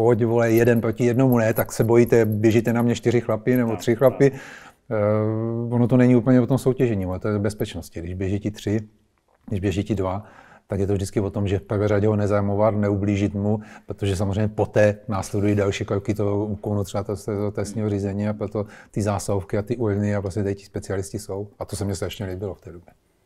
pojď vole, jeden proti jednomu, ne, tak se bojíte, běžíte na mě čtyři chlapy nebo tři chlapy. Uh, ono to není úplně o tom soutěžení, ale to je bezpečnosti. Když běží ti tři, když běží ti dva, tak je to vždycky o tom, že v prvé řadě ho nezajmovat, neublížit mu, protože samozřejmě poté následují další kroky toho úkonu, třeba to, to testního řízení a proto ty zásahovky a ty urny a prostě ty ti specialisti jsou. A to se mně strašně líbilo v té době.